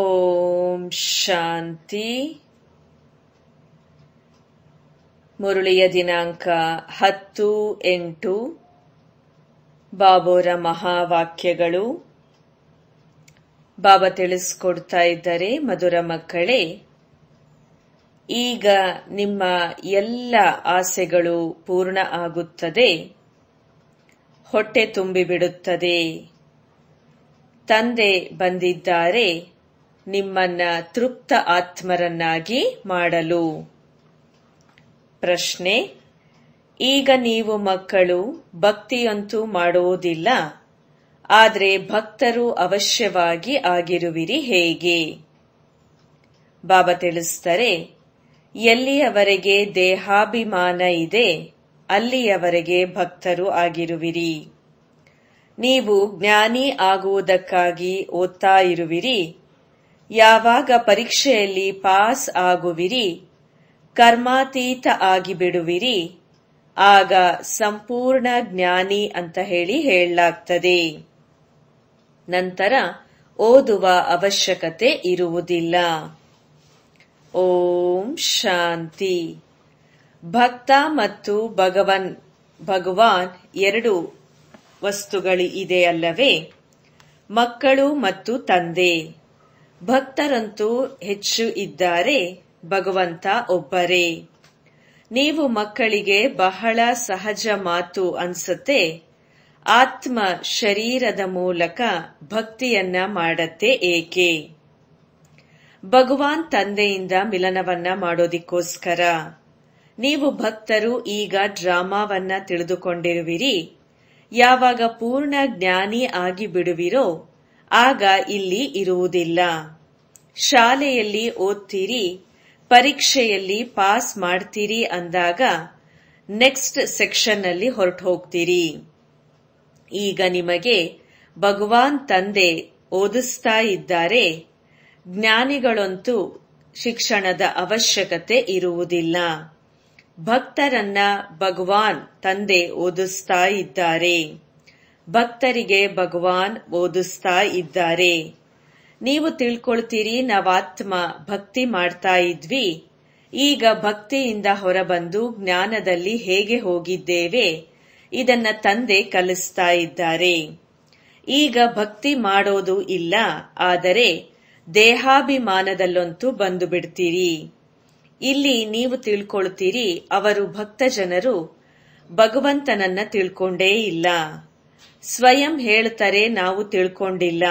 ಓಂ ಶಾಂತಿ ಮುರುಳಿಯ ದಿನಾಂಕ ಹತ್ತು ಎಂಟು ಬಾಬೋರ ಮಹಾವಾಕ್ಯಗಳು ಬಾಬಾ ತಿಳಿಸ್ಕೊಡ್ತಾ ಇದ್ದಾರೆ ಮಧುರ ಮಕ್ಕಳೇ ಈಗ ನಿಮ್ಮ ಎಲ್ಲ ಆಸೆಗಳು ಪೂರ್ಣ ಆಗುತ್ತದೆ ಹೊಟ್ಟೆ ತುಂಬಿಬಿಡುತ್ತದೆ ತಂದೆ ಬಂದಿದ್ದಾರೆ ನಿಮ್ಮನ್ನ ತೃಪ್ತ ಆತ್ಮರನ್ನಾಗಿ ಮಾಡಲು ಪ್ರಶ್ನೆ ಈಗ ನೀವು ಮಕ್ಕಳು ಭಕ್ತಿಯಂತೂ ಮಾಡುವುದಿಲ್ಲ ಆದರೆ ಭಕ್ತರು ಅವಶ್ಯವಾಗಿ ಆಗಿರುವಿರಿ ಹೇಗೆ ಬಾಬಾ ತಿಳಿಸ್ತಾರೆ ಎಲ್ಲಿಯವರೆಗೆ ದೇಹಾಭಿಮಾನ ಇದೆ ಅಲ್ಲಿಯವರೆಗೆ ಭಕ್ತರು ಆಗಿರುವಿರಿ ನೀವು ಜ್ಞಾನಿ ಆಗುವುದಕ್ಕಾಗಿ ಓದ್ತಾ ಇರುವಿರಿ ಯಾವಾಗ ಪರೀಕ್ಷೆಯಲ್ಲಿ ಪಾಸ್ ಆಗುವಿರಿ ಕರ್ಮಾತೀತ ಆಗಿಬಿಡುವಿರಿ ಆಗ ಸಂಪೂರ್ಣ ಜ್ಞಾನಿ ಅಂತ ಹೇಳಿ ಹೇಳಲಾಗ್ತದೆ ನಂತರ ಓದುವ ಅವಶ್ಯಕತೆ ಇರುವುದಿಲ್ಲ ಓಂ ಶಾಂತಿ ಭಕ್ತ ಮತ್ತು ಭಗವನ್ ಭಗವಾನ್ ಎರಡು ವಸ್ತುಗಳು ಇದೆ ಅಲ್ಲವೇ ಮಕ್ಕಳು ಮತ್ತು ತಂದೆ ಭಕ್ತರಂತೂ ಹೆಚ್ಚು ಇದ್ದಾರೆ ಭಗವಂತ ಒಬ್ಬರೇ ನೀವು ಮಕ್ಕಳಿಗೆ ಬಹಳ ಸಹಜ ಮಾತು ಅನ್ಸತ್ತೆ ಆತ್ಮ ಶರೀರದ ಮೂಲಕ ಭಕ್ತಿಯನ್ನ ಮಾಡತ್ತೆ ಏಕೆ ಭಗವಾನ್ ತಂದೆಯಿಂದ ಮಿಲನವನ್ನ ಮಾಡೋದಿಕ್ಕೋಸ್ಕರ ನೀವು ಭಕ್ತರು ಈಗ ಡ್ರಾಮಾವನ್ನ ತಿಳಿದುಕೊಂಡಿರುವಿರಿ ಯಾವಾಗ ಪೂರ್ಣ ಜ್ಞಾನಿ ಆಗಿ ಬಿಡುವಿರೋ ಆಗ ಇಲ್ಲಿ ಇರುವುದಿಲ್ಲ ಶಾಲೆಯಲ್ಲಿ ಓದ್ತೀರಿ ಪರೀಕ್ಷೆಯಲ್ಲಿ ಪಾಸ್ ಮಾಡ್ತೀರಿ ಅಂದಾಗ ನೆಕ್ಸ್ಟ್ ಸೆಕ್ಷನ್ನಲ್ಲಿ ಹೊರಟು ಹೋಗ್ತೀರಿ ಈಗ ನಿಮಗೆ ಭಗವಾನ್ ತಂದೆ ಓದಿಸ್ತಾ ಇದ್ದಾರೆ ಜ್ಞಾನಿಗಳಂತೂ ಶಿಕ್ಷಣದ ಅವಶ್ಯಕತೆ ಇರುವುದಿಲ್ಲ ಭಕ್ತರನ್ನ ಭಗವಾನ್ ತಂದೆ ಓದಿಸ್ತಾ ಇದ್ದಾರೆ ಭಕ್ತರಿಗೆ ಭಗವಾನ್ ಓದಿಸ್ತಾ ಇದ್ದಾರೆ ನೀವು ತಿಳ್ಕೊಳ್ತೀರಿ ನಾವಾತ್ಮ ಭಕ್ತಿ ಮಾಡ್ತಾ ಇದ್ವಿ ಈಗ ಭಕ್ತಿಯಿಂದ ಹೊರಬಂದು ಜ್ಞಾನದಲ್ಲಿ ಹೇಗೆ ಹೋಗಿದ್ದೇವೆ ಇದನ್ನ ತಂದೆ ಕಲಿಸ್ತಾ ಇದ್ದಾರೆ ಈಗ ಭಕ್ತಿ ಮಾಡೋದು ಇಲ್ಲ ಆದರೆ ದೇಹಾಭಿಮಾನದಲ್ಲೊಂತೂ ಬಂದು ಬಿಡ್ತೀರಿ ಇಲ್ಲಿ ನೀವು ತಿಳ್ಕೊಳ್ತೀರಿ ಅವರು ಭಕ್ತ ಜನರು ಭಗವಂತನನ್ನ ತಿಳ್ಕೊಂಡೇ ಇಲ್ಲ ಸ್ವಯಂ ಹೇಳ್ತಾರೆ ನಾವು ತಿಳ್ಕೊಂಡಿಲ್ಲ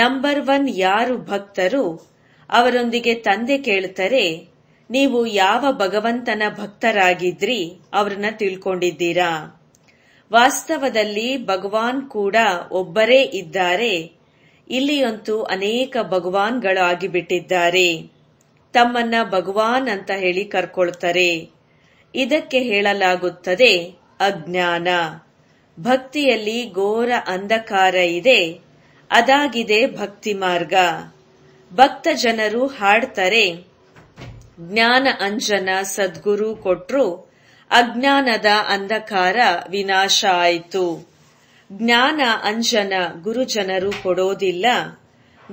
ನಂಬರ್ ಒನ್ ಯಾರು ಭಕ್ತರು ಅವರೊಂದಿಗೆ ತಂದೆ ಕೇಳ್ತಾರೆ ನೀವು ಯಾವ ಭಗವಂತನ ಭಕ್ತರಾಗಿದ್ರಿ ಅವ್ರನ್ನ ತಿಳ್ಕೊಂಡಿದ್ದೀರಾ ವಾಸ್ತವದಲ್ಲಿ ಭಗವಾನ್ ಕೂಡ ಒಬ್ಬರೇ ಇದ್ದಾರೆ ಇಲ್ಲಿಯಂತೂ ಅನೇಕ ಭಗವಾನ್ಗಳು ಆಗಿಬಿಟ್ಟಿದ್ದಾರೆ ತಮ್ಮನ್ನ ಭಗವಾನ್ ಅಂತ ಹೇಳಿ ಕರ್ಕೊಳ್ತಾರೆ ಇದಕ್ಕೆ ಹೇಳಲಾಗುತ್ತದೆ ಅಜ್ಞಾನ ಭಕ್ತಿಯಲ್ಲಿ ಘೋರ ಅಂಧಕಾರ ಇದೆ ಅದಾಗಿದೆ ಭಕ್ತಿ ಮಾರ್ಗ ಭಕ್ತ ಜನರು ಹಾಡ್ತಾರೆ ಜ್ಞಾನ ಅಂಜನ ಸದ್ಗುರು ಕೊಟ್ರು ಅಜ್ಞಾನದ ಅಂಧಕಾರ ವಿನಾಶ ಆಯಿತು ಜ್ಞಾನ ಅಂಜನ ಗುರುಜನರು ಕೊಡೋದಿಲ್ಲ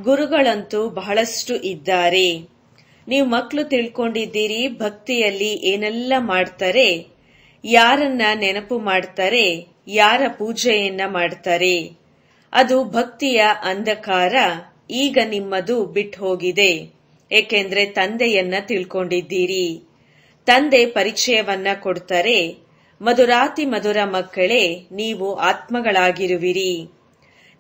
ಗುರುಗಳಂತೂ ಬಹಳಷ್ಟು ಇದ್ದಾರೆ ನೀವು ಮಕ್ಕಳು ತಿಳ್ಕೊಂಡಿದ್ದೀರಿ ಭಕ್ತಿಯಲ್ಲಿ ಏನೆಲ್ಲ ಮಾಡ್ತಾರೆ ಯಾರನ್ನ ನೆನಪು ಮಾಡ್ತಾರೆ ಯಾರ ಪೂಜೆಯನ್ನ ಮಾಡ್ತಾರೆ ಅದು ಭಕ್ತಿಯ ಅಂಧಕಾರ ಈಗ ನಿಮ್ಮದು ಬಿಟ್ಟು ಹೋಗಿದೆ ಏಕೆಂದ್ರೆ ತಂದೆಯನ್ನ ತಿಳ್ಕೊಂಡಿದ್ದೀರಿ ತಂದೆ ಪರಿಚಯವನ್ನ ಕೊಡ್ತಾರೆ ಮಧುರಾತಿ ಮಧುರ ಮಕ್ಕಳೇ ನೀವು ಆತ್ಮಗಳಾಗಿರುವಿರಿ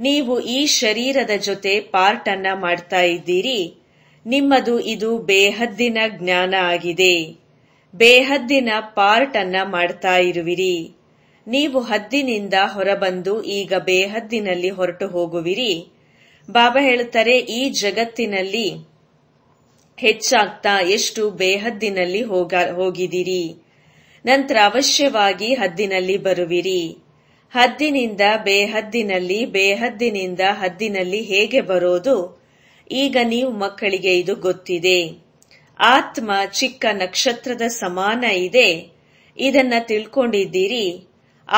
ನೀವು ಈ ಶರೀರದ ಜೊತೆ ಪಾರ್ಟ್ ಅನ್ನ ಮಾಡ್ತಾ ಇದ್ದೀರಿ ನಿಮ್ಮದು ಇದು ಬೇಹದ್ದಿನ ಜ್ಞಾನ ಆಗಿದೆ ಬೇಹದ್ದಿನ ಪಾರ್ಟ್ ಅನ್ನ ಮಾಡ್ತಾ ಇರುವಿರಿ ನೀವು ಹದ್ದಿನಿಂದ ಹೊರಬಂದು ಈಗ ಬೇಹದ್ದಿನಲ್ಲಿ ಹೊರಟು ಹೋಗುವಿರಿ ಬಾಬಾ ಹೇಳುತ್ತಾರೆ ಈ ಜಗತ್ತಿನಲ್ಲಿ ಹೆಚ್ಚಾಗ್ತಾ ಎಷ್ಟು ಬೇಹದ್ದಿನಲ್ಲಿ ಹೋಗ ಹೋಗಿದಿರಿ ನಂತರ ಅವಶ್ಯವಾಗಿ ಹದ್ದಿನಲ್ಲಿ ಬರುವಿರಿ ಹದ್ದಿನಿಂದ ಬೇಹದ್ದಿನಲ್ಲಿ ಬೇಹದ್ದಿನಿಂದ ಹದ್ದಿನಲ್ಲಿ ಹೇಗೆ ಬರೋದು ಈಗ ನೀವು ಮಕ್ಕಳಿಗೆ ಇದು ಗೊತ್ತಿದೆ ಆತ್ಮ ಚಿಕ್ಕ ನಕ್ಷತ್ರದ ಸಮಾನ ಇದೆ ಇದನ್ನ ತಿಳ್ಕೊಂಡಿದ್ದೀರಿ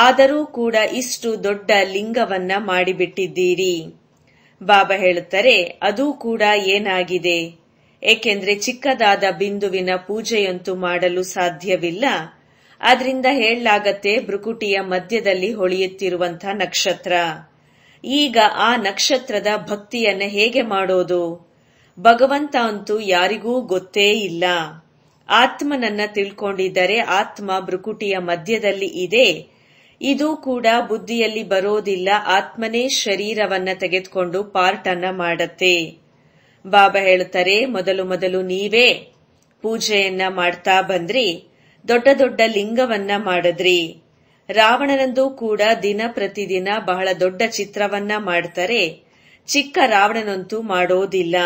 ಆದರೂ ಕೂಡ ಇಷ್ಟು ದೊಡ್ಡ ಲಿಂಗವನ್ನ ಮಾಡಿಬಿಟ್ಟಿದ್ದೀರಿ ಬಾಬಾ ಹೇಳುತ್ತಾರೆ ಅದೂ ಕೂಡ ಏನಾಗಿದೆ ಏಕೆಂದ್ರೆ ಚಿಕ್ಕದಾದ ಬಿಂದುವಿನ ಪೂಜೆಯಂತೂ ಮಾಡಲು ಸಾಧ್ಯವಿಲ್ಲ ಅದರಿಂದ ಹೇಳಲಾಗತ್ತೆ ಬೃಕುಟಿಯ ಮಧ್ಯದಲ್ಲಿ ಹೊಳೆಯುತ್ತಿರುವಂಥ ನಕ್ಷತ್ರ ಈಗ ಆ ನಕ್ಷತ್ರದ ಭಕ್ತಿಯನ್ನ ಹೇಗೆ ಮಾಡೋದು ಭಗವಂತ ಅಂತೂ ಯಾರಿಗೂ ಗೊತ್ತೇ ಇಲ್ಲ ಆತ್ಮನನ್ನ ತಿಳ್ಕೊಂಡಿದ್ದರೆ ಆತ್ಮ ಬೃಕುಟಿಯ ಮಧ್ಯದಲ್ಲಿ ಇದೆ ಇದು ಕೂಡ ಬುದ್ಧಿಯಲ್ಲಿ ಬರೋದಿಲ್ಲ ಆತ್ಮನೇ ಶರೀರವನ್ನ ತೆಗೆದುಕೊಂಡು ಪಾರ್ಟ್ ಅನ್ನ ಮಾಡತ್ತೆ ಬಾಬಾ ಹೇಳುತ್ತಾರೆ ಮೊದಲು ಮೊದಲು ನೀವೇ ಪೂಜೆಯನ್ನ ಮಾಡ್ತಾ ಬಂದ್ರಿ ದೊಡ್ಡ ದೊಡ್ಡ ಲಿಂಗವನ್ನ ಮಾಡಿದ್ರಿ ರಾವಣನಂದು ಕೂಡ ದಿನ ಪ್ರತಿದಿನ ಬಹಳ ದೊಡ್ಡ ಚಿತ್ರವನ್ನ ಮಾಡ್ತಾರೆ ಚಿಕ್ಕ ರಾವಣನಂತೂ ಮಾಡೋದಿಲ್ಲ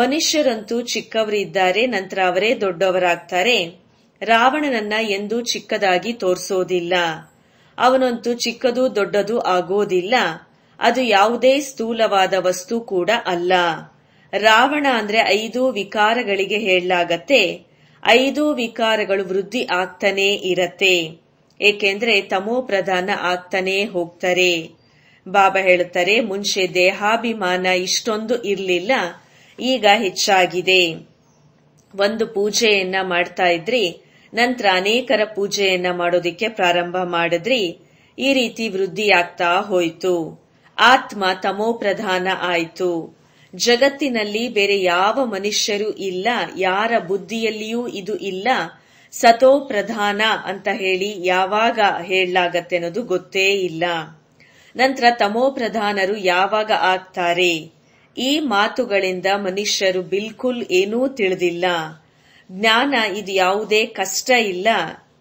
ಮನುಷ್ಯರಂತೂ ಚಿಕ್ಕವರಿದ್ದಾರೆ ನಂತರ ಅವರೇ ದೊಡ್ಡವರಾಗ್ತಾರೆ ರಾವಣನನ್ನ ಎಂದೂ ಚಿಕ್ಕದಾಗಿ ತೋರಿಸೋದಿಲ್ಲ ಅವನಂತೂ ಚಿಕ್ಕದು ದೊಡ್ಡದು ಆಗೋದಿಲ್ಲ ಅದು ಯಾವುದೇ ಸ್ಥೂಲವಾದ ವಸ್ತು ಕೂಡ ಅಲ್ಲ ರಾವಣ ಅಂದ್ರೆ ಐದು ವಿಕಾರಗಳಿಗೆ ಹೇಳಲಾಗತ್ತೆ ಐದು ವಿಕಾರಗಳು ವೃದ್ಧಿ ಆಗ್ತಾನೇ ಇರತ್ತೆ ಏಕೆಂದ್ರೆ ತಮೋ ಪ್ರಧಾನ ಆಗ್ತಾನೇ ಹೋಗ್ತಾರೆ ಬಾಬಾ ಹೇಳುತ್ತಾರೆ ಮುಂಚೆ ದೇಹಾಭಿಮಾನ ಇಷ್ಟೊಂದು ಇರಲಿಲ್ಲ ಈಗ ಹೆಚ್ಚಾಗಿದೆ ಒಂದು ಪೂಜೆಯನ್ನ ಮಾಡ್ತಾ ಇದ್ರಿ ನಂತರ ಅನೇಕರ ಪೂಜೆಯನ್ನ ಮಾಡೋದಿಕ್ಕೆ ಪ್ರಾರಂಭ ಮಾಡಿದ್ರಿ ಈ ರೀತಿ ವೃದ್ಧಿಯಾಗ್ತಾ ಹೋಯಿತು ಆತ್ಮ ತಮೋ ಪ್ರಧಾನ ಆಯಿತು ಜಗತ್ತಿನಲ್ಲಿ ಬೇರೆ ಯಾವ ಮನುಷ್ಯರು ಇಲ್ಲ ಯಾರ ಬುದ್ಧಿಯಲ್ಲಿಯೂ ಇದು ಇಲ್ಲ ಸತೋ ಪ್ರಧಾನ ಅಂತ ಹೇಳಿ ಯಾವಾಗ ಹೇಳಲಾಗತ್ತೆ ಅನ್ನೋದು ಗೊತ್ತೇ ಇಲ್ಲ ನಂತರ ತಮೋ ಪ್ರಧಾನರು ಯಾವಾಗ ಆಗ್ತಾರೆ ಈ ಮಾತುಗಳಿಂದ ಮನುಷ್ಯರು ಬಿಲ್ಕುಲ್ ಏನೂ ತಿಳಿದಿಲ್ಲ ಜ್ಞಾನ ಇದು ಯಾವುದೇ ಕಷ್ಟ ಇಲ್ಲ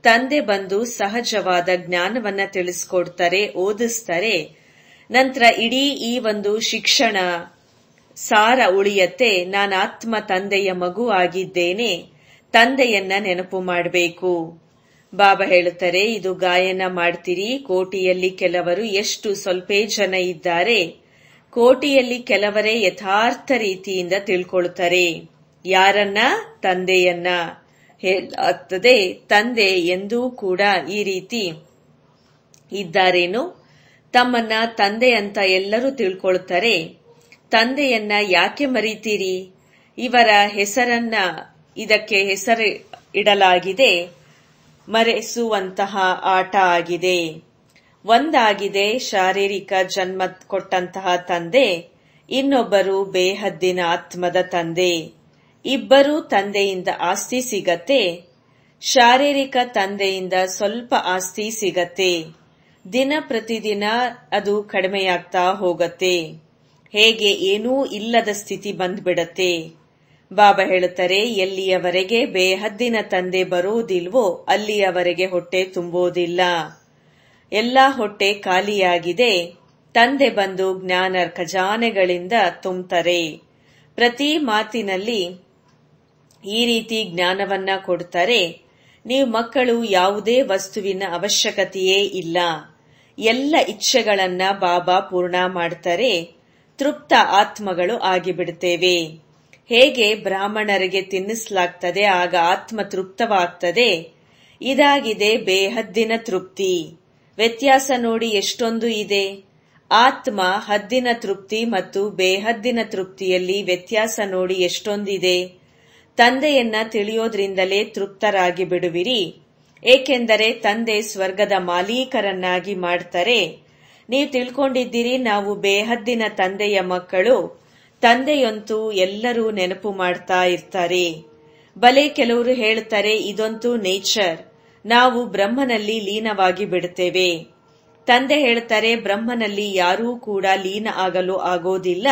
ತಂದೆ ಬಂದು ಸಹಜವಾದ ಜ್ಞಾನವನ್ನ ತಿಳಿಸ್ಕೊಡ್ತಾರೆ ಓದಿಸ್ತಾರೆ ನಂತರ ಇಡೀ ಈ ಒಂದು ಶಿಕ್ಷಣ ಸಾರ ಉಳಿಯತ್ತೆ ನಾನು ಆತ್ಮ ತಂದೆಯ ಮಗು ಆಗಿದ್ದೇನೆ ತಂದೆಯನ್ನ ನೆನಪು ಮಾಡಬೇಕು ಬಾಬಾ ಹೇಳುತ್ತಾರೆ ಇದು ಗಾಯನ ಮಾಡ್ತೀರಿ ಕೋಟಿಯಲ್ಲಿ ಕೆಲವರು ಎಷ್ಟು ಸ್ವಲ್ಪ ಜನ ಇದ್ದಾರೆ ಕೋಟಿಯಲ್ಲಿ ಕೆಲವರೇ ಯಥಾರ್ಥ ರೀತಿಯಿಂದ ತಿಳ್ಕೊಳ್ತಾರೆ ಯಾರನ್ನ ತಂದೆಯನ್ನ ಹೇಳುತ್ತದೆ ತಂದೆ ಎಂದೂ ಕೂಡ ಈ ರೀತಿ ಇದ್ದಾರೇನು ತಮ್ಮನ್ನ ತಂದೆ ಅಂತ ಎಲ್ಲರೂ ತಿಳ್ಕೊಳ್ತಾರೆ ತಂದೆಯನ್ನ ಯಾಕೆ ಮರಿತೀರಿ ಇವರ ಹೆಸರನ್ನ ಇದಕ್ಕೆ ಹೆಸರು ಇಡಲಾಗಿದೆ ಮರೆಸುವಂತಹ ಆಟ ಆಗಿದೆ ಒಂದಾಗಿದೆ ಶಾರೀರಿಕ ಜನ್ಮ ಕೊಟ್ಟಂತಹ ತಂದೆ ಇನ್ನೊಬ್ಬರು ಬೇಹದ್ದಿನ ಆತ್ಮದ ತಂದೆ ಇಬ್ಬರೂ ತಂದೆಯಿಂದ ಆಸ್ತಿ ಸಿಗತ್ತೆ ಶಾರೀರಿಕ ತಂದೆಯಿಂದ ಸ್ವಲ್ಪ ಆಸ್ತಿ ಸಿಗತ್ತೆ ದಿನ ಪ್ರತಿದಿನ ಅದು ಕಡಿಮೆಯಾಗ್ತಾ ಹೋಗತ್ತೆ ಹೇಗೆ ಏನೂ ಇಲ್ಲದ ಸ್ಥಿತಿ ಬಂದ್ಬಿಡತ್ತೆ ಬಾಬಾ ಹೇಳುತ್ತಾರೆ ಎಲ್ಲಿಯವರೆಗೆ ಬೇಹದ್ದಿನ ತಂದೆ ಬರೋದಿಲ್ವೋ ಅಲ್ಲಿಯವರೆಗೆ ಹೊಟ್ಟೆ ತುಂಬೋದಿಲ್ಲ ಎಲ್ಲ ಹೊಟ್ಟೆ ಖಾಲಿಯಾಗಿದೆ ತಂದೆ ಬಂದು ಜ್ಞಾನ ಖಜಾನೆಗಳಿಂದ ತುಂಬ್ತಾರೆ ಪ್ರತಿ ಮಾತಿನಲ್ಲಿ ಈ ರೀತಿ ಜ್ಞಾನವನ್ನ ಕೊಡ್ತಾರೆ ನೀವು ಮಕ್ಕಳು ಯಾವುದೇ ವಸ್ತುವಿನ ಅವಶ್ಯಕತೆಯೇ ಇಲ್ಲ ಎಲ್ಲ ಇಚ್ಛೆಗಳನ್ನ ಬಾಬಾ ಪೂರ್ಣ ಮಾಡ್ತಾರೆ ತೃಪ್ತ ಆತ್ಮಗಳು ಆಗಿಬಿಡುತ್ತೇವೆ ಹೇಗೆ ಬ್ರಾಹ್ಮಣರಿಗೆ ತಿನ್ನಿಸಲಾಗ್ತದೆ ಆಗ ಆತ್ಮ ತೃಪ್ತವಾಗ್ತದೆ ಇದಾಗಿದೆ ಬೇಹದ್ದಿನ ತೃಪ್ತಿ ವ್ಯತ್ಯಾಸ ನೋಡಿ ಎಷ್ಟೊಂದು ಇದೆ ಆತ್ಮ ಹದ್ದಿನ ತೃಪ್ತಿ ಮತ್ತು ಬೇಹದ್ದಿನ ತೃಪ್ತಿಯಲ್ಲಿ ವ್ಯತ್ಯಾಸ ನೋಡಿ ಎಷ್ಟೊಂದಿದೆ ತಂದೆಯನ್ನ ತಿಳಿಯೋದ್ರಿಂದಲೇ ತೃಪ್ತರಾಗಿ ಬಿಡುವಿರಿ ಏಕೆಂದರೆ ತಂದೆ ಸ್ವರ್ಗದ ಮಾಲೀಕರನ್ನಾಗಿ ಮಾಡ್ತಾರೆ ನೀವು ತಿಳ್ಕೊಂಡಿದ್ದೀರಿ ನಾವು ಬೇಹದ್ದಿನ ತಂದೆಯ ಮಕ್ಕಳು ತಂದೆಯಂತೂ ಎಲ್ಲರೂ ನೆನಪು ಮಾಡ್ತಾ ಇರ್ತಾರೆ ಬಲೆ ಕೆಲವರು ಹೇಳ್ತಾರೆ ಇದಂತೂ ನೇಚರ್ ನಾವು ಬ್ರಹ್ಮನಲ್ಲಿ ಲೀನವಾಗಿ ಬಿಡುತ್ತೇವೆ ತಂದೆ ಹೇಳ್ತಾರೆ ಬ್ರಹ್ಮನಲ್ಲಿ ಯಾರೂ ಕೂಡ ಲೀನ ಆಗಲು ಆಗೋದಿಲ್ಲ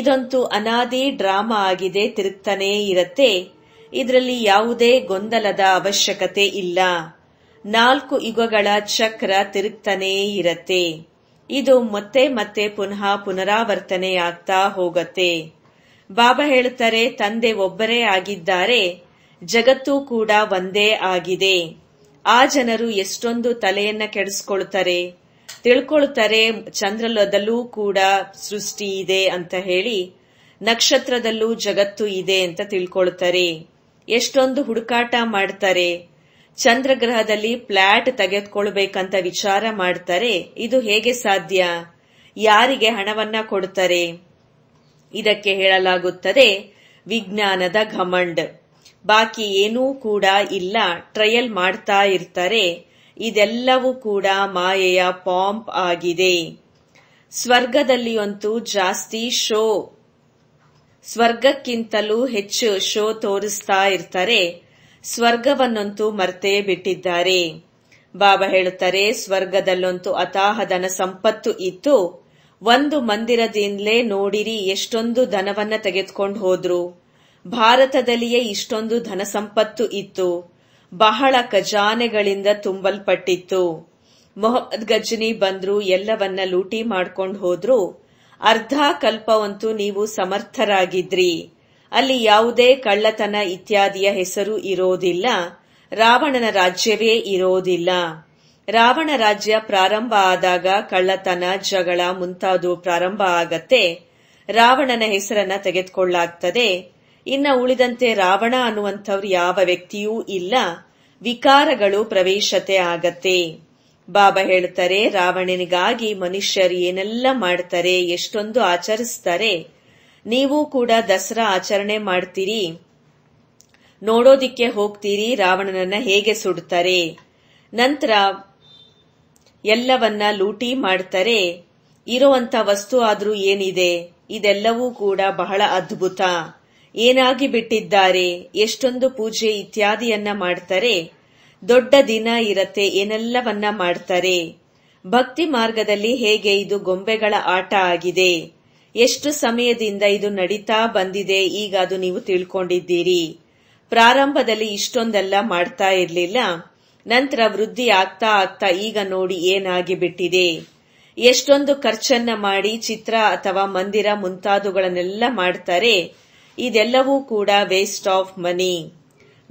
ಇದಂತೂ ಅನಾದಿ ಡ್ರಾಮಾ ಆಗಿದೆ ತಿರುಗ್ತಾನೇ ಇರತ್ತೆ ಇದರಲ್ಲಿ ಯಾವುದೇ ಗೊಂದಲದ ಅವಶ್ಯಕತೆ ಇಲ್ಲ ನಾಲ್ಕು ಯುಗಗಳ ಚಕ್ರ ತಿರುಗ್ತಾನೇ ಇರತ್ತೆ ಇದು ಮತ್ತೆ ಮತ್ತೆ ಪುನಃ ಪುನರಾವರ್ತನೆ ಆಗ್ತಾ ಹೋಗತ್ತೆ ಬಾಬಾ ಹೇಳುತ್ತಾರೆ ತಂದೆ ಒಬ್ಬರೇ ಆಗಿದ್ದಾರೆ ಜಗತ್ತು ಕೂಡ ಒಂದೇ ಆಗಿದೆ ಆ ಜನರು ಎಷ್ಟೊಂದು ತಲೆಯನ್ನ ಕೆಡಿಸ್ಕೊಳ್ತಾರೆ ತಿಳ್ಕೊಳ್ತಾರೆ ಚಂದ್ರಲದಲ್ಲೂ ಕೂಡ ಸೃಷ್ಟಿ ಇದೆ ಅಂತ ಹೇಳಿ ನಕ್ಷತ್ರದಲ್ಲೂ ಜಗತ್ತು ಇದೆ ಅಂತ ತಿಳ್ಕೊಳ್ತಾರೆ ಎಷ್ಟೊಂದು ಹುಡುಕಾಟ ಮಾಡ್ತಾರೆ ಚಂದ್ರಗ್ರಹದಲ್ಲಿ ಫ್ಲಾಟ್ ತೆಗೆದುಕೊಳ್ಬೇಕಂತ ವಿಚಾರ ಮಾಡ್ತಾರೆ ಇದು ಹೇಗೆ ಸಾಧ್ಯ ಯಾರಿಗೆ ಹಣವನ್ನ ಕೊಡ್ತಾರೆ ಇದಕ್ಕೆ ಹೇಳಲಾಗುತ್ತದೆ ವಿಜ್ಞಾನದ ಘಮಂಡ್ ಬಾಕಿ ಏನೂ ಕೂಡ ಇಲ್ಲ ಟ್ರಯಲ್ ಮಾಡ್ತಾ ಇರ್ತಾರೆ ಇದೆಲ್ಲವೂ ಕೂಡ ಮಾಯೆಯ ಪಾಂಪ್ ಆಗಿದೆ ಸ್ವರ್ಗದಲ್ಲಿಯಂತೂ ಜಾಸ್ತಿ ಶೋ ಸ್ವರ್ಗಕ್ಕಿಂತಲೂ ಹೆಚ್ಚು ಶೋ ತೋರಿಸ್ತಾ ಇರ್ತಾರೆ ಸ್ವರ್ಗವನ್ನಂತೂ ಮರ್ತೇ ಬಿಟ್ಟಿದ್ದಾರೆ ಬಾಬಾ ಹೇಳುತ್ತಾರೆ ಸ್ವರ್ಗದಲ್ಲಂತೂ ಅತಾಹ ಧನ ಸಂಪತ್ತು ಇತ್ತು ಒಂದು ಮಂದಿರದಿಂದಲೇ ನೋಡಿರಿ ಎಷ್ಟೊಂದು ಧನವನ್ನ ತೆಗೆದುಕೊಂಡು ಹೋದ್ರು ಭಾರತದಲ್ಲಿಯೇ ಇಷ್ಟೊಂದು ಧನ ಸಂಪತ್ತು ಇತ್ತು ಬಹಳ ಖಜಾನೆಗಳಿಂದ ತುಂಬಲ್ಪಟ್ಟಿತ್ತು ಮೊಹಮ್ಮದ್ ಗಜ್ನಿ ಬಂದ್ರು ಎಲ್ಲವನ್ನ ಲೂಟಿ ಮಾಡ್ಕೊಂಡು ಹೋದ್ರು ಅರ್ಧ ಕಲ್ಪವಂತೂ ನೀವು ಸಮರ್ಥರಾಗಿದ್ರಿ ಅಲ್ಲಿ ಯಾವುದೇ ಕಳ್ಳತನ ಇತ್ಯಾದಿಯ ಹೆಸರು ಇರೋದಿಲ್ಲ ರಾವಣನ ರಾಜ್ಯವೇ ಇರೋದಿಲ್ಲ ರಾವಣ ರಾಜ್ಯ ಪ್ರಾರಂಭ ಆದಾಗ ಕಳ್ಳತನ ಜಗಳ ಮುಂತಾದು ಪ್ರಾರಂಭ ಆಗತ್ತೆ ರಾವಣನ ಹೆಸರನ್ನ ತೆಗೆದುಕೊಳ್ಳಾಗ್ತದೆ ಇನ್ನ ಉಳಿದಂತೆ ರಾವಣ ಅನ್ನುವಂಥವ್ರು ಯಾವ ವ್ಯಕ್ತಿಯೂ ಇಲ್ಲ ವಿಕಾರಗಳು ಪ್ರವೇಶತೆ ಆಗತ್ತೆ ಬಾಬಾ ಹೇಳ್ತಾರೆ ರಾವಣನಿಗಾಗಿ ಮನುಷ್ಯರು ಏನೆಲ್ಲ ಮಾಡ್ತಾರೆ ಎಷ್ಟೊಂದು ಆಚರಿಸ್ತಾರೆ ನೀವು ಕೂಡ ದಸರಾ ಆಚರಣೆ ಮಾಡ್ತೀರಿ ನೋಡೋದಿಕ್ಕೆ ಹೋಗ್ತೀರಿ ರಾವಣನನ್ನ ಹೇಗೆ ಸುಡ್ತಾರೆ ನಂತರ ಎಲ್ಲವನ್ನ ಲೂಟಿ ಮಾಡ್ತಾರೆ ಇರುವಂತ ವಸ್ತು ಆದ್ರೂ ಏನಿದೆ ಇದೆಲ್ಲವೂ ಕೂಡ ಬಹಳ ಅದ್ಭುತ ಏನಾಗಿ ಬಿಟ್ಟಿದ್ದಾರೆ ಎಷ್ಟೊಂದು ಪೂಜೆ ಇತ್ಯಾದಿಯನ್ನ ಮಾಡ್ತಾರೆ ದೊಡ್ಡ ದಿನ ಇರತ್ತೆ ಏನೆಲ್ಲವನ್ನ ಮಾಡ್ತಾರೆ ಭಕ್ತಿ ಮಾರ್ಗದಲ್ಲಿ ಹೇಗೆ ಇದು ಗೊಂಬೆಗಳ ಆಟ ಆಗಿದೆ ಎಷ್ಟು ಸಮಯದಿಂದ ಇದು ನಡೀತಾ ಬಂದಿದೆ ಈಗ ಅದು ನೀವು ತಿಳ್ಕೊಂಡಿದ್ದೀರಿ ಪ್ರಾರಂಭದಲ್ಲಿ ಇಷ್ಟೊಂದೆಲ್ಲ ಮಾಡ್ತಾ ಇರಲಿಲ್ಲ ನಂತರ ವೃದ್ಧಿ ಆಗ್ತಾ ಆಗ್ತಾ ಈಗ ನೋಡಿ ಏನಾಗಿ ಬಿಟ್ಟಿದೆ ಎಷ್ಟೊಂದು ಖರ್ಚನ್ನ ಮಾಡಿ ಚಿತ್ರ ಅಥವಾ ಮಂದಿರ ಮುಂತಾದವುಗಳನ್ನೆಲ್ಲ ಮಾಡ್ತಾರೆ ಇದೆಲ್ಲವೂ ಕೂಡ ವೇಸ್ಟ್ ಆಫ್ ಮನಿ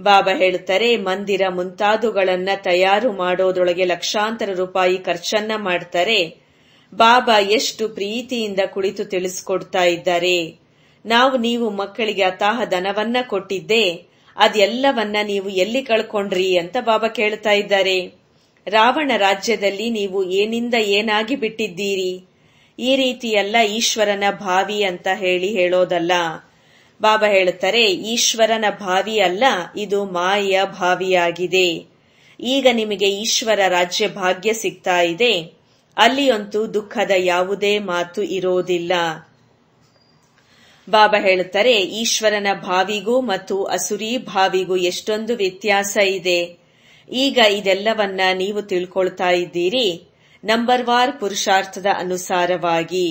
ಬಾಬಾ ಹೇಳುತ್ತಾರೆ ಮಂದಿರ ಮುಂತಾದವುಗಳನ್ನ ತಯಾರು ಮಾಡೋದೊಳಗೆ ಲಕ್ಷಾಂತರ ರೂಪಾಯಿ ಖರ್ಚನ್ನ ಮಾಡ್ತಾರೆ ಬಾಬಾ ಎಷ್ಟು ಪ್ರೀತಿಯಿಂದ ಕುಳಿತು ತಿಳಿಸ್ಕೊಡ್ತಾ ಇದ್ದಾರೆ ನಾವು ನೀವು ಮಕ್ಕಳಿಗೆ ಅತಾಹ ಧನವನ್ನ ಕೊಟ್ಟಿದ್ದೆ ಅದೆಲ್ಲವನ್ನ ನೀವು ಎಲ್ಲಿ ಕಳ್ಕೊಂಡ್ರಿ ಅಂತ ಬಾಬಾ ಕೇಳ್ತಾ ಇದ್ದಾರೆ ರಾವಣ ರಾಜ್ಯದಲ್ಲಿ ನೀವು ಏನಿಂದ ಏನಾಗಿ ಬಿಟ್ಟಿದ್ದೀರಿ ಈ ರೀತಿಯಲ್ಲ ಈಶ್ವರನ ಭಾವಿ ಅಂತ ಹೇಳಿ ಹೇಳೋದಲ್ಲ ಬಾಬಾ ಹೇಳುತ್ತಾರೆ ಈಶ್ವರನ ಭಾವಿ ಅಲ್ಲ ಇದು ಮಾಯ ಭಾವಿಯಾಗಿದೆ ಈಗ ನಿಮಗೆ ಈಶ್ವರ ರಾಜ್ಯ ಭಾಗ್ಯ ಸಿಗ್ತಾ ಇದೆ ಅಲ್ಲಿಯಂತೂ ದುಃಖದ ಯಾವುದೇ ಮಾತು ಇರೋದಿಲ್ಲ ಬಾಬಾ ಹೇಳುತ್ತಾರೆ ಈಶ್ವರನ ಭಾವಿಗೂ ಮತ್ತು ಅಸುರಿ ಭಾವಿಗೂ ಎಷ್ಟೊಂದು ವ್ಯತ್ಯಾಸ ಇದೆ ಈಗ ಇದೆಲ್ಲವನ್ನ ನೀವು ತಿಳ್ಕೊಳ್ತಾ ಇದ್ದೀರಿ ನಂಬರ್ ವಾರ್ ಪುರುಷಾರ್ಥದ ಅನುಸಾರವಾಗಿ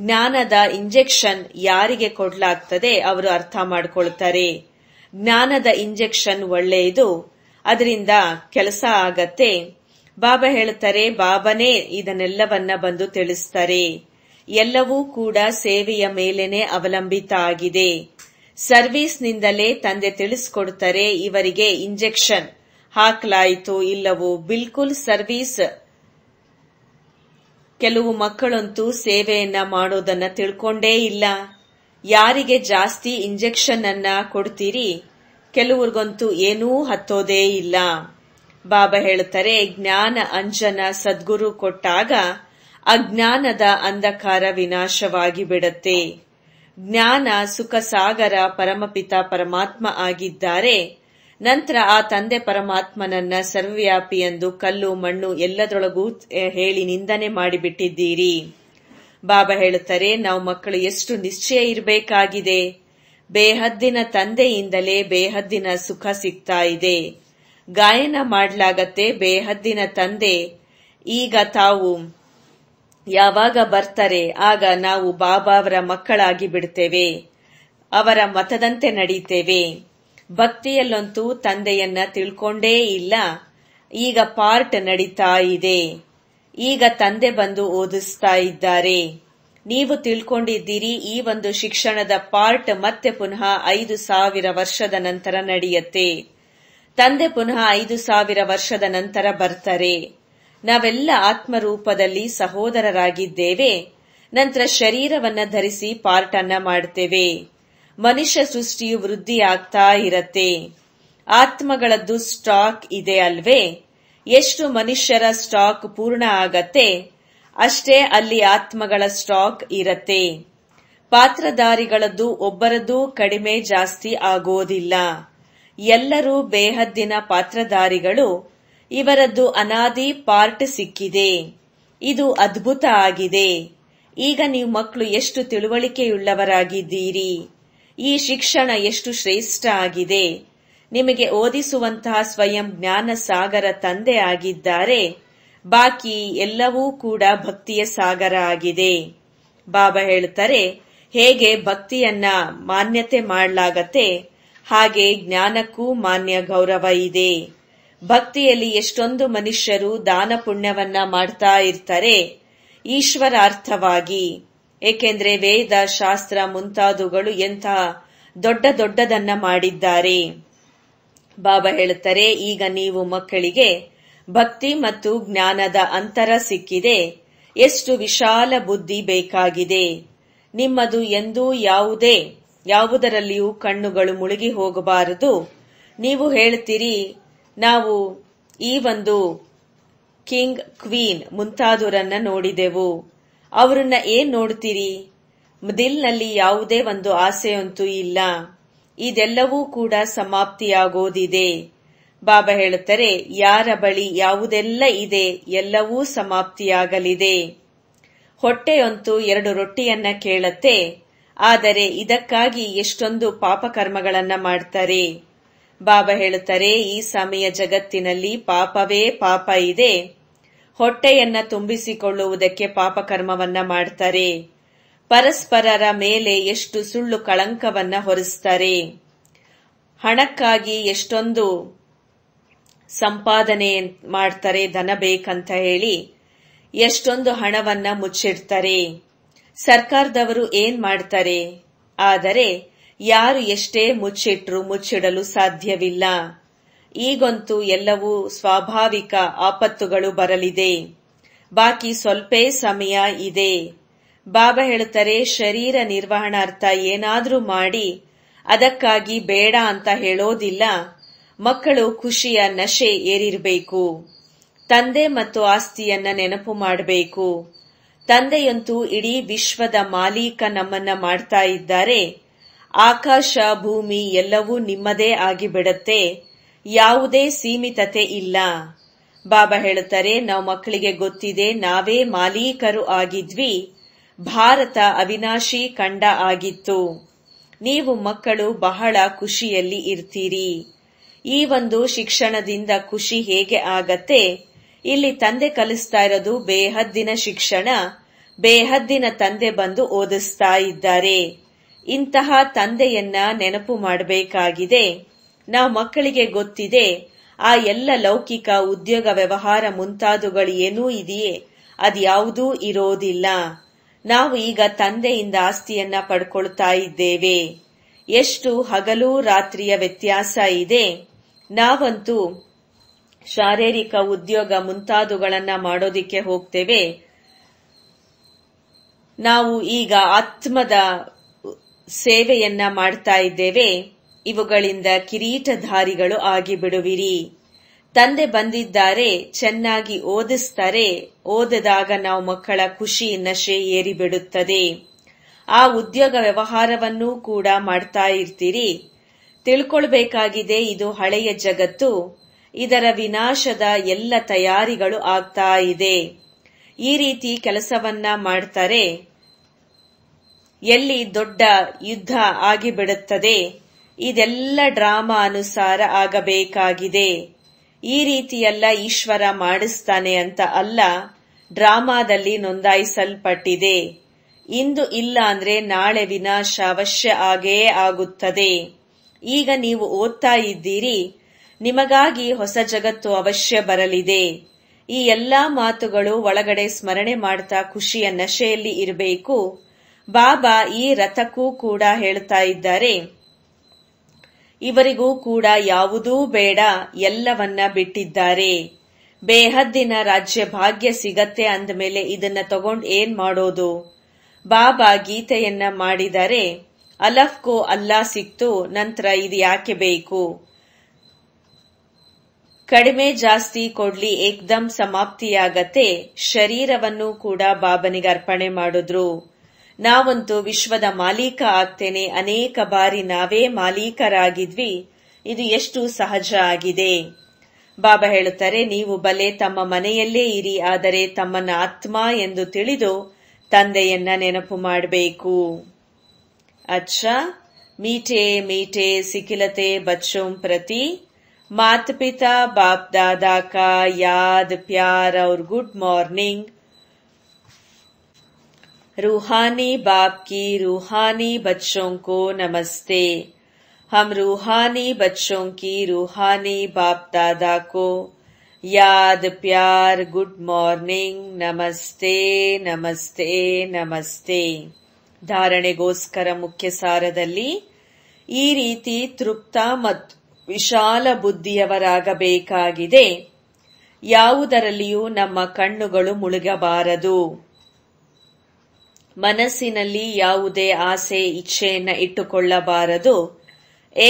ಜ್ಞಾನದ ಇಂಜೆಕ್ಷನ್ ಯಾರಿಗೆ ಕೊಡ್ಲಾಗ್ತದೆ ಅವರು ಅರ್ಥ ಮಾಡ್ಕೊಳ್ತಾರೆ ಜ್ಞಾನದ ಇಂಜೆಕ್ಷನ್ ಒಳ್ಳೆಯದು ಅದರಿಂದ ಕೆಲಸ ಆಗತ್ತೆ ಬಾಬಾ ಹೇಳುತ್ತಾರೆ ಬಾಬನೇ ಇದನ್ನೆಲ್ಲವನ್ನ ಬಂದು ತಿಳಿಸ್ತಾರೆ ಎಲ್ಲವೂ ಕೂಡ ಸೇವೆಯ ಮೇಲೇನೆ ಅವಲಂಬಿತ ಆಗಿದೆ ಸರ್ವಿಸ್ ನಿಂದಲೇ ತಂದೆ ತಿಳಿಸ್ಕೊಡ್ತಾರೆ ಇವರಿಗೆ ಇಂಜೆಕ್ಷನ್ ಹಾಕ್ಲಾಯಿತು ಇಲ್ಲವೋ ಬಿಲ್ಕುಲ್ ಸರ್ವಿಸ್ ಕೆಲವು ಮಕ್ಕಳಂತೂ ಸೇವೆಯನ್ನ ಮಾಡೋದನ್ನ ತಿಳ್ಕೊಂಡೇ ಇಲ್ಲ ಯಾರಿಗೆ ಜಾಸ್ತಿ ಇಂಜೆಕ್ಷನ್ ಅನ್ನ ಕೊಡ್ತೀರಿ ಕೆಲವ್ರಿಗಂತೂ ಏನೂ ಹತ್ತೋದೇ ಇಲ್ಲ ಬಾಬಾ ಹೇಳುತ್ತಾರೆ ಜ್ಞಾನ ಅಂಜನ ಸದ್ಗುರು ಕೊಟ್ಟಾಗ ಅಜ್ಞಾನದ ಅಂಧಕಾರ ವಿನಾಶವಾಗಿ ಬಿಡತ್ತೆ ಜ್ಞಾನ ಸುಖ ಸಾಗರ ಪರಮಪಿತ ಪರಮಾತ್ಮ ಆಗಿದ್ದಾರೆ ನಂತರ ಆ ತಂದೆ ಪರಮಾತ್ಮನನ್ನ ಸರ್ವವ್ಯಾಪಿ ಎಂದು ಕಲ್ಲು ಮಣ್ಣು ಎಲ್ಲದರೊಳಗೂ ಹೇಳಿ ನಿಂದನೆ ಮಾಡಿಬಿಟ್ಟಿದ್ದೀರಿ ಬಾಬಾ ಹೇಳುತ್ತಾರೆ ನಾವು ಮಕ್ಕಳು ಎಷ್ಟು ನಿಶ್ಚಯ ಇರಬೇಕಾಗಿದೆ ಬೇಹದ್ದಿನ ತಂದೆಯಿಂದಲೇ ಬೇಹದ್ದಿನ ಸುಖ ಸಿಗ್ತಾ ಇದೆ ಗಾಯನ ಮಾಡಲಾಗತ್ತೆ ಬೇಹದ್ದಿನ ತಂದೆ ಈಗ ತಾವು ಯಾವಾಗ ಬರ್ತಾರೆ ಆಗ ನಾವು ಬಾಬಾ ಅವರ ಮಕ್ಕಳಾಗಿ ಬಿಡ್ತೇವೆ ಅವರ ಮತದಂತೆ ನಡೀತೇವೆ ಭಕ್ತಿಯಲ್ಲಂತೂ ತಂದೆಯನ್ನ ತಿಳ್ಕೊಂಡೇ ಇಲ್ಲ ಈಗ ಪಾರ್ಟ್ ನಡೀತಾ ಇದೆ ಈಗ ತಂದೆ ಬಂದು ಓದಿಸ್ತಾ ಇದ್ದಾರೆ ನೀವು ತಿಳ್ಕೊಂಡಿದ್ದೀರಿ ಈ ಒಂದು ಶಿಕ್ಷಣದ ಪಾರ್ಟ್ ಮತ್ತೆ ಪುನಃ ಐದು ಸಾವಿರ ವರ್ಷದ ನಂತರ ನಡೆಯುತ್ತೆ ತಂದೆ ಪುನಃ ಐದು ಸಾವಿರ ವರ್ಷದ ನಂತರ ಬರ್ತಾರೆ ನಾವೆಲ್ಲ ಆತ್ಮರೂಪದಲ್ಲಿ ಸಹೋದರರಾಗಿದ್ದೇವೆ ನಂತರ ಶರೀರವನ್ನ ಧರಿಸಿ ಪಾರ್ಟ್ ಅನ್ನ ಮಾಡ್ತೇವೆ ಮನುಷ್ಯ ಸೃಷ್ಟಿಯು ವೃದ್ಧಿಯಾಗ್ತಾ ಇರತ್ತೆ ಆತ್ಮಗಳದ್ದು ಸ್ಟಾಕ್ ಇದೆ ಅಲ್ವೇ ಎಷ್ಟು ಮನುಷ್ಯರ ಸ್ಟಾಕ್ ಪೂರ್ಣ ಆಗತ್ತೆ ಅಷ್ಟೇ ಅಲ್ಲಿ ಆತ್ಮಗಳ ಸ್ಟಾಕ್ ಇರತ್ತೆ ಪಾತ್ರಧಾರಿಗಳದ್ದು ಒಬ್ಬರದ್ದು ಕಡಿಮೆ ಜಾಸ್ತಿ ಆಗೋದಿಲ್ಲ ಎಲ್ಲರೂ ಬೇಹದ್ದಿನ ಪಾತ್ರಧಾರಿಗಳು ಇವರದ್ದು ಅನಾದಿ ಪಾರ್ಟ್ ಸಿಕ್ಕಿದೆ ಇದು ಅದ್ಭುತ ಆಗಿದೆ ಈಗ ನೀವು ಮಕ್ಕಳು ಎಷ್ಟು ತಿಳುವಳಿಕೆಯುಳ್ಳವರಾಗಿದ್ದೀರಿ ಈ ಶಿಕ್ಷಣ ಎಷ್ಟು ಶ್ರೇಷ್ಠ ಆಗಿದೆ ನಿಮಗೆ ಓದಿಸುವಂತಹ ಸ್ವಯಂ ಜ್ಞಾನ ಸಾಗರ ತಂದೆ ಆಗಿದ್ದಾರೆ ಬಾಕಿ ಎಲ್ಲವೂ ಕೂಡ ಭಕ್ತಿಯ ಸಾಗರ ಆಗಿದೆ ಬಾಬಾ ಹೇಳ್ತಾರೆ ಹೇಗೆ ಭಕ್ತಿಯನ್ನ ಮಾನ್ಯತೆ ಮಾಡಲಾಗತ್ತೆ ಹಾಗೆ ಜ್ಞಾನಕ್ಕೂ ಮಾನ್ಯ ಗೌರವ ಇದೆ ಭಕ್ತಿಯಲ್ಲಿ ಎಷ್ಟೊಂದು ಮನುಷ್ಯರು ದಾನ ಪುಣ್ಯವನ್ನ ಮಾಡ್ತಾ ಇರ್ತಾರೆ ಈಶ್ವರಾರ್ಥವಾಗಿ ಏಕೆಂದ್ರೆ ವೇದ ಶಾಸ್ತ್ರ ಮುಂತಾದವುಗಳು ಎಂತಹ ದೊಡ್ಡ ದೊಡ್ಡದನ್ನ ಮಾಡಿದ್ದಾರೆ ಬಾಬಾ ಹೇಳುತ್ತಾರೆ ಈಗ ನೀವು ಮಕ್ಕಳಿಗೆ ಭಕ್ತಿ ಮತ್ತು ಜ್ಞಾನದ ಅಂತರ ಸಿಕ್ಕಿದೆ ಎಷ್ಟು ವಿಶಾಲ ಬುದ್ಧಿ ಬೇಕಾಗಿದೆ ನಿಮ್ಮದು ಎಂದೂ ಯಾವುದೇ ಯಾವುದರಲ್ಲಿಯೂ ಕಣ್ಣುಗಳು ಮುಳುಗಿ ಹೋಗಬಾರದು ನೀವು ಹೇಳ್ತೀರಿ ನಾವು ಈ ಒಂದು ಕಿಂಗ್ ಕ್ವೀನ್ ಮುಂತಾದವರನ್ನ ನೋಡಿದೆವು ಅವರನ್ನ ಏನ್ ನೋಡ್ತೀರಿ ದಿಲ್ನಲ್ಲಿ ಯಾವುದೇ ಒಂದು ಆಸೆಯಂತೂ ಇಲ್ಲ ಇದೆಲ್ಲವೂ ಕೂಡ ಸಮಾಪ್ತಿಯಾಗೋದಿದೆ ಬಾಬಾ ಹೇಳುತ್ತಾರೆ ಯಾರ ಬಳಿ ಯಾವುದೆಲ್ಲ ಇದೆ ಎಲ್ಲವೂ ಸಮಾಪ್ತಿಯಾಗಲಿದೆ ಹೊಟ್ಟೆಯಂತೂ ಎರಡು ರೊಟ್ಟಿಯನ್ನ ಕೇಳತ್ತೆ ಆದರೆ ಇದಕ್ಕಾಗಿ ಎಷ್ಟೊಂದು ಪಾಪಕರ್ಮಗಳನ್ನ ಮಾಡ್ತಾರೆ ಬಾಬಾ ಹೇಳುತ್ತಾರೆ ಈ ಸಮಯ ಜಗತ್ತಿನಲ್ಲಿ ಪಾಪವೇ ಪಾಪ ಇದೆ ಹೊಟ್ಟೆಯನ್ನ ತುಂಬಿಸಿಕೊಳ್ಳುವುದಕ್ಕೆ ಪಾಪಕರ್ಮವನ್ನ ಮಾಡ್ತಾರೆ ಪರಸ್ಪರರ ಮೇಲೆ ಎಷ್ಟು ಸುಳ್ಳು ಕಳಂಕವನ್ನ ಹೊರಿಸ್ತಾರೆ ಹಣಕ್ಕಾಗಿ ಎಷ್ಟೊಂದು ಸಂಪಾದನೆ ಮಾಡ್ತಾರೆ ದನ ಬೇಕಂತ ಹೇಳಿ ಎಷ್ಟೊಂದು ಹಣವನ್ನ ಮುಚ್ಚಿಡ್ತಾರೆ ಸರ್ಕಾರದವರು ಏನ್ ಮಾಡ್ತಾರೆ ಆದರೆ ಯಾರು ಎಷ್ಟೇ ಮುಚ್ಚಿಟ್ರು ಮುಚ್ಚಿಡಲು ಸಾಧ್ಯವಿಲ್ಲ ಈಗಂತೂ ಎಲ್ಲವೂ ಸ್ವಾಭಾವಿಕ ಆಪತ್ತುಗಳು ಬರಲಿದೆ ಬಾಕಿ ಸ್ವಲ್ಪ ಸಮಯ ಇದೆ ಬಾಬಾ ಹೇಳುತ್ತಾರೆ ಶರೀರ ನಿರ್ವಹಣಾರ್ಥ ಏನಾದರೂ ಮಾಡಿ ಅದಕ್ಕಾಗಿ ಬೇಡ ಅಂತ ಹೇಳೋದಿಲ್ಲ ಮಕ್ಕಳು ಖುಷಿಯ ನಶೆ ಏರಿರಬೇಕು ತಂದೆ ಮತ್ತು ಆಸ್ತಿಯನ್ನ ನೆನಪು ಮಾಡಬೇಕು ತಂದೆಯಂತೂ ಇಡೀ ವಿಶ್ವದ ಮಾಲೀಕ ನಮ್ಮನ್ನ ಮಾಡ್ತಾ ಇದ್ದಾರೆ ಆಕಾಶ ಭೂಮಿ ಎಲ್ಲವೂ ನಿಮ್ಮದೇ ಆಗಿಬಿಡತ್ತೆ ಯಾವುದೇ ಸೀಮಿತತೆ ಇಲ್ಲ ಬಾಬಾ ಹೇಳುತ್ತಾರೆ ನಾವು ಮಕ್ಕಳಿಗೆ ಗೊತ್ತಿದೆ ನಾವೇ ಮಾಲೀಕರು ಆಗಿದ್ವಿ ಭಾರತ ಅವಿನಾಶಿ ಕಂಡ ಆಗಿತ್ತು ನೀವು ಮಕ್ಕಳು ಬಹಳ ಖುಷಿಯಲ್ಲಿ ಇರ್ತೀರಿ ಈ ಒಂದು ಶಿಕ್ಷಣದಿಂದ ಖುಷಿ ಹೇಗೆ ಆಗತ್ತೆ ಇಲ್ಲಿ ತಂದೆ ಕಲಿಸ್ತಾ ಇರೋದು ಬೇಹದ್ದಿನ ಶಿಕ್ಷಣ ಬೇಹದ್ದಿನ ತಂದೆ ಬಂದು ಓದಿಸ್ತಾ ಇದ್ದಾರೆ ಇಂತಹ ತಂದೆಯನ್ನ ನೆನಪು ಮಾಡಬೇಕಾಗಿದೆ ನಾವು ಮಕ್ಕಳಿಗೆ ಗೊತ್ತಿದೆ ಆ ಎಲ್ಲ ಲೌಕಿಕ ಉದ್ಯೋಗ ವ್ಯವಹಾರ ಮುಂತಾದವುಗಳು ಏನೂ ಇದೆಯೇ ಅದ್ಯಾವುದೂ ಇರೋದಿಲ್ಲ ನಾವು ಈಗ ತಂದೆಯಿಂದ ಆಸ್ತಿಯನ್ನ ಪಡ್ಕೊಳ್ತಾ ಇದ್ದೇವೆ ಎಷ್ಟು ಹಗಲು ರಾತ್ರಿಯ ವ್ಯತ್ಯಾಸ ಇದೆ ನಾವಂತೂ ಶಾರೀರಿಕ ಉದ್ಯೋಗ ಮುಂತಾದವುಗಳನ್ನ ಮಾಡೋದಿಕ್ಕೆ ಹೋಗ್ತೇವೆ ನಾವು ಈಗ ಆತ್ಮದ ಸೇವೆಯನ್ನ ಮಾಡ್ತಾ ಇದ್ದೇವೆ ಇವುಗಳಿಂದ ಕಿರೀಟಧಾರಿಗಳು ಆಗಿಬಿಡುವಿರಿ ತಂದೆ ಬಂದಿದ್ದಾರೆ ಚೆನ್ನಾಗಿ ಓದಿಸ್ತಾರೆ ಓದದಾಗ ನಾವು ಮಕ್ಕಳ ಖುಷಿ ನಶೆ ಏರಿಬಿಡುತ್ತದೆ ಆ ಉದ್ಯೋಗ ವ್ಯವಹಾರವನ್ನೂ ಕೂಡ ಮಾಡ್ತಾ ಇರ್ತೀರಿ ತಿಳ್ಕೊಳ್ಬೇಕಾಗಿದೆ ಇದು ಹಳೆಯ ಜಗತ್ತು ಇದರ ವಿನಾಶದ ಎಲ್ಲ ತಯಾರಿಗಳು ಆಗ್ತಾ ಇದೆ ಈ ರೀತಿ ಕೆಲಸವನ್ನ ಮಾಡ್ತಾರೆ ಎಲ್ಲಿ ದೊಡ್ಡ ಯುದ್ಧ ಆಗಿಬಿಡುತ್ತದೆ ಇದೆಲ್ಲ ಡ್ರಾಮಾ ಅನುಸಾರ ಆಗಬೇಕಾಗಿದೆ ಈ ರೀತಿಯೆಲ್ಲ ಈಶ್ವರ ಮಾಡಿಸ್ತಾನೆ ಅಂತ ಅಲ್ಲ ಡ್ರಾಮಾದಲ್ಲಿ ನೋಂದಾಯಿಸಲ್ಪಟ್ಟಿದೆ ಇಂದು ಇಲ್ಲ ಅಂದ್ರೆ ನಾಳೆ ವಿನಾಶ ಅವಶ್ಯ ಆಗೇ ಆಗುತ್ತದೆ ಈಗ ನೀವು ಓದ್ತಾ ಇದ್ದೀರಿ ನಿಮಗಾಗಿ ಹೊಸ ಜಗತ್ತು ಅವಶ್ಯ ಬರಲಿದೆ ಈ ಎಲ್ಲಾ ಮಾತುಗಳು ಒಳಗಡೆ ಸ್ಮರಣೆ ಮಾಡ್ತಾ ಖುಷಿಯ ನಶೆಯಲ್ಲಿ ಇರಬೇಕು ಬಾಬಾ ಈ ರಥಕ್ಕೂ ಕೂಡ ಹೇಳ್ತಾ ಇದ್ದಾರೆ ಇವರಿಗೂ ಕೂಡ ಯಾವುದೂ ಬೇಡ ಎಲ್ಲವನ್ನ ಬಿಟ್ಟಿದ್ದಾರೆ ಬೇಹದ್ದಿನ ರಾಜ್ಯ ಭಾಗ್ಯ ಸಿಗತ್ತೆ ಅಂದಮೇಲೆ ಇದನ್ನ ತಗೊಂಡ್ ಏನ್ ಮಾಡೋದು ಬಾಬಾ ಗೀತೆಯನ್ನ ಮಾಡಿದರೆ ಅಲಫ್ಕೋ ಅಲ್ಲಾ ಸಿಕ್ತು ನಂತರ ಇದು ಯಾಕೆ ಬೇಕು ಕಡಿಮೆ ಜಾಸ್ತಿ ಕೊಡ್ಲಿ ಏಕ್ದಂ ಸಮಾಪ್ತಿಯಾಗತ್ತೆ ಶರೀರವನ್ನು ಕೂಡ ಬಾಬನಿಗೆ ಅರ್ಪಣೆ ಮಾಡಿದ್ರು ನಾವಂತೂ ವಿಶ್ವದ ಮಾಲೀಕ ಆಗ್ತೇನೆ ಅನೇಕ ಬಾರಿ ನಾವೇ ಮಾಲೀಕರಾಗಿದ್ವಿ ಇದು ಎಷ್ಟು ಸಹಜ ಆಗಿದೆ ಬಾಬಾ ಹೇಳುತ್ತಾರೆ ನೀವು ಬಲೆ ತಮ್ಮ ಮನೆಯಲ್ಲೇ ಇರಿ ಆದರೆ ತಮ್ಮನ ಆತ್ಮ ಎಂದು ತಿಳಿದು ತಂದೆಯನ್ನ ನೆನಪು ಮಾಡಬೇಕು ಅಚ್ಛಾ ಮೀಟೆ ಮೀಟೆ ಸಿಖಿಲತೆ ಬಚ್ಚೋಂ ಪ್ರತಿ ಮಾತ್ ಪಿತಾ ಬಾಪ್ ದಾದಾ ಕಾ ಯಾದ್ ಪ್ಯಾರ್ ಅವ್ರ ಗುಡ್ ಮಾರ್ನಿಂಗ್ रूहानी बाप की रूहानी बच्चों को नमस्ते हम रूहानी बच्चों की रूहानी बाप दादा को याद प्यार गुड मॉर्निंग नमस्ते नमस्ते ನಮಸ್ತೆ ಧಾರಣೆಗೋಸ್ಕರ ಮುಖ್ಯ ಸಾರದಲ್ಲಿ ಈ ರೀತಿ ತೃಪ್ತ ಮತ್ತು ವಿಶಾಲ ಬುದ್ಧಿಯವರಾಗಬೇಕಾಗಿದೆ ಯಾವುದರಲ್ಲಿಯೂ ನಮ್ಮ ಕಣ್ಣುಗಳು ಮುಳುಗಬಾರದು ಮನಸ್ಸಿನಲ್ಲಿ ಯಾವುದೇ ಆಸೆ ಇಚ್ಛೆಯನ್ನು ಇಟ್ಟುಕೊಳ್ಳಬಾರದು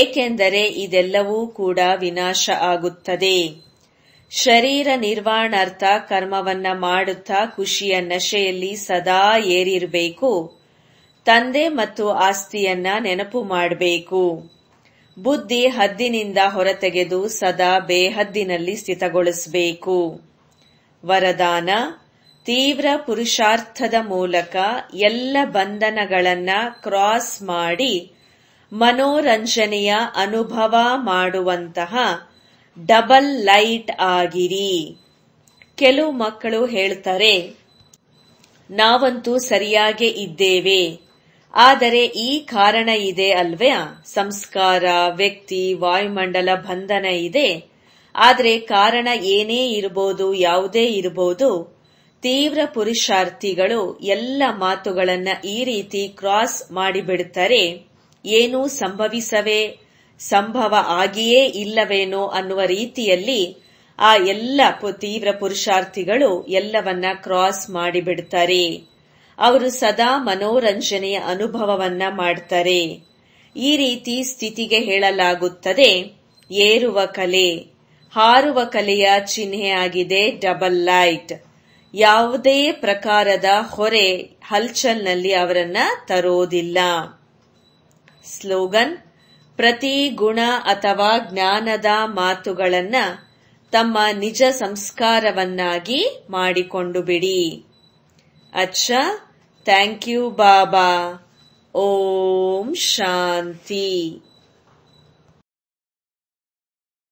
ಏಕೆಂದರೆ ಇದೆಲ್ಲವೂ ಕೂಡ ವಿನಾಶ ಆಗುತ್ತದೆ ಶರೀರ ನಿರ್ವಾಣಾರ್ಥ ಕರ್ಮವನ್ನ ಮಾಡುತ್ತಾ ಖುಷಿಯ ನಶೆಯಲ್ಲಿ ಸದಾ ಏರಿರಬೇಕು ತಂದೆ ಮತ್ತು ಆಸ್ತಿಯನ್ನ ನೆನಪು ಮಾಡಬೇಕು ಬುದ್ಧಿ ಹದ್ದಿನಿಂದ ಹೊರತೆಗೆದು ಸದಾ ಬೇಹದ್ದಿನಲ್ಲಿ ಸ್ಥಿತಗೊಳಿಸಬೇಕು ವರದಾನ ತೀವ್ರ ಪುರುಷಾರ್ಥದ ಮೂಲಕ ಎಲ್ಲ ಬಂಧನಗಳನ್ನ ಕ್ರಾಸ್ ಮಾಡಿ ಮನೋರಂಜನೆಯ ಅನುಭವ ಮಾಡುವಂತಹ ಡಬಲ್ ಲೈಟ್ ಆಗಿರಿ ಕೆಲವು ಮಕ್ಕಳು ಹೇಳ್ತಾರೆ ನಾವಂತೂ ಸರಿಯಾಗೇ ಇದ್ದೇವೆ ಆದರೆ ಈ ಕಾರಣ ಇದೆ ಅಲ್ವೇ ಸಂಸ್ಕಾರ ವ್ಯಕ್ತಿ ವಾಯುಮಂಡಲ ಬಂಧನ ಇದೆ ಆದರೆ ಕಾರಣ ಏನೇ ಇರಬಹುದು ಯಾವುದೇ ಇರಬಹುದು ತೀವ್ರ ಪುರುಷಾರ್ಥಿಗಳು ಎಲ್ಲ ಮಾತುಗಳನ್ನ ಈ ರೀತಿ ಕ್ರಾಸ್ ಮಾಡಿಬಿಡುತ್ತಾರೆ ಏನೂ ಸಂಭವಿಸವೇ ಸಂಭವ ಆಗಿಯೇ ಇಲ್ಲವೇನೋ ಅನ್ನುವ ರೀತಿಯಲ್ಲಿ ಆ ಎಲ್ಲ ತೀವ್ರ ಪುರುಷಾರ್ಥಿಗಳು ಎಲ್ಲವನ್ನ ಕ್ರಾಸ್ ಮಾಡಿಬಿಡುತ್ತಾರೆ ಅವರು ಸದಾ ಮನೋರಂಜನೆಯ ಅನುಭವವನ್ನ ಮಾಡ್ತಾರೆ ಈ ರೀತಿ ಸ್ಥಿತಿಗೆ ಹೇಳಲಾಗುತ್ತದೆ ಏರುವ ಕಲೆ ಹಾರುವ ಕಲೆಯ ಚಿಹ್ನೆಯಾಗಿದೆ ಡಬಲ್ ಲೈಟ್ ಯಾವುದೇ ಪ್ರಕಾರದ ಹೊರೆ ಹಲ್ಚಲ್ನಲ್ಲಿ ಅವರನ್ನ ತರೋದಿಲ್ಲ ಸ್ಲೋಗನ್ ಪ್ರತಿ ಗುಣ ಅಥವಾ ಜ್ಞಾನದ ಮಾತುಗಳನ್ನ ತಮ್ಮ ನಿಜ ಸಂಸ್ಕಾರವನ್ನಾಗಿ ಮಾಡಿಕೊಂಡು ಬಿಡಿ ಅಚ್ಚಾ thank you Baba Om Shanti